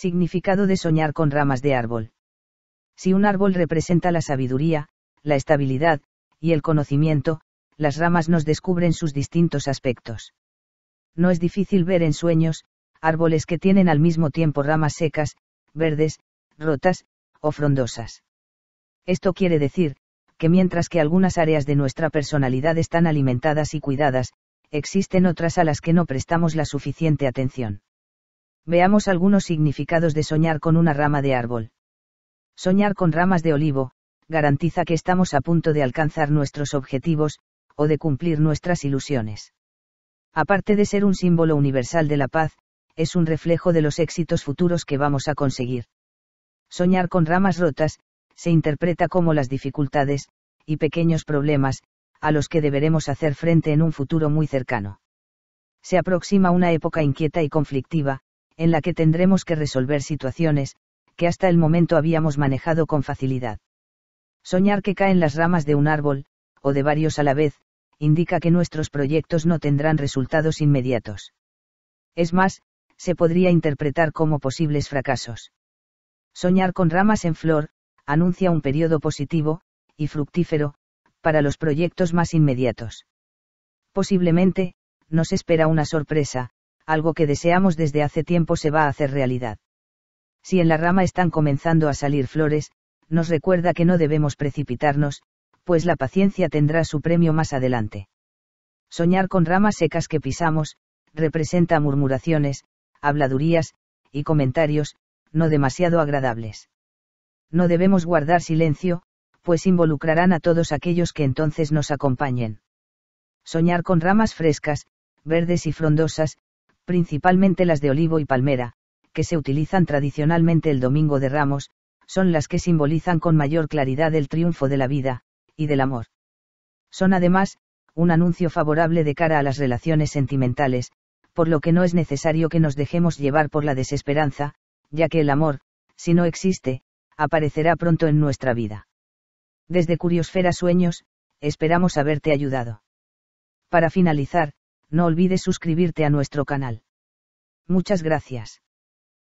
Significado de soñar con ramas de árbol. Si un árbol representa la sabiduría, la estabilidad, y el conocimiento, las ramas nos descubren sus distintos aspectos. No es difícil ver en sueños, árboles que tienen al mismo tiempo ramas secas, verdes, rotas, o frondosas. Esto quiere decir, que mientras que algunas áreas de nuestra personalidad están alimentadas y cuidadas, existen otras a las que no prestamos la suficiente atención. Veamos algunos significados de soñar con una rama de árbol. Soñar con ramas de olivo, garantiza que estamos a punto de alcanzar nuestros objetivos, o de cumplir nuestras ilusiones. Aparte de ser un símbolo universal de la paz, es un reflejo de los éxitos futuros que vamos a conseguir. Soñar con ramas rotas, se interpreta como las dificultades, y pequeños problemas, a los que deberemos hacer frente en un futuro muy cercano. Se aproxima una época inquieta y conflictiva, en la que tendremos que resolver situaciones, que hasta el momento habíamos manejado con facilidad. Soñar que caen las ramas de un árbol, o de varios a la vez, indica que nuestros proyectos no tendrán resultados inmediatos. Es más, se podría interpretar como posibles fracasos. Soñar con ramas en flor, anuncia un periodo positivo, y fructífero, para los proyectos más inmediatos. Posiblemente, nos espera una sorpresa, algo que deseamos desde hace tiempo se va a hacer realidad. Si en la rama están comenzando a salir flores, nos recuerda que no debemos precipitarnos, pues la paciencia tendrá su premio más adelante. Soñar con ramas secas que pisamos, representa murmuraciones, habladurías, y comentarios, no demasiado agradables. No debemos guardar silencio, pues involucrarán a todos aquellos que entonces nos acompañen. Soñar con ramas frescas, verdes y frondosas, principalmente las de olivo y palmera, que se utilizan tradicionalmente el Domingo de Ramos, son las que simbolizan con mayor claridad el triunfo de la vida, y del amor. Son además, un anuncio favorable de cara a las relaciones sentimentales, por lo que no es necesario que nos dejemos llevar por la desesperanza, ya que el amor, si no existe, aparecerá pronto en nuestra vida. Desde Curiosfera Sueños, esperamos haberte ayudado. Para finalizar, no olvides suscribirte a nuestro canal. Muchas gracias.